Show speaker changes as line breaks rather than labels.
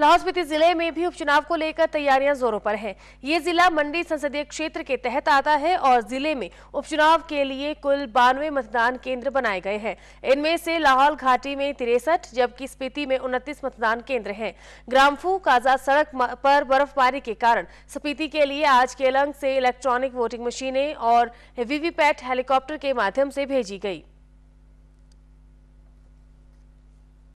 लाहौल स्पीति जिले में भी उपचुनाव को लेकर तैयारियां जोरों पर हैं ये जिला मंडी संसदीय क्षेत्र के तहत आता है और जिले में उपचुनाव के लिए कुल बानवे मतदान केंद्र बनाए गए हैं इनमें से लाहौल घाटी में तिरसठ जबकि स्पीति में उनतीस मतदान केंद्र है ग्रामफू काजा सड़क पर बर्फबारी के कारण स्पीति के लिए आज केलंग से इलेक्ट्रॉनिक वोटिंग मशीनें और वीवीपैट हेलीकॉप्टर के माध्यम से भेजी गई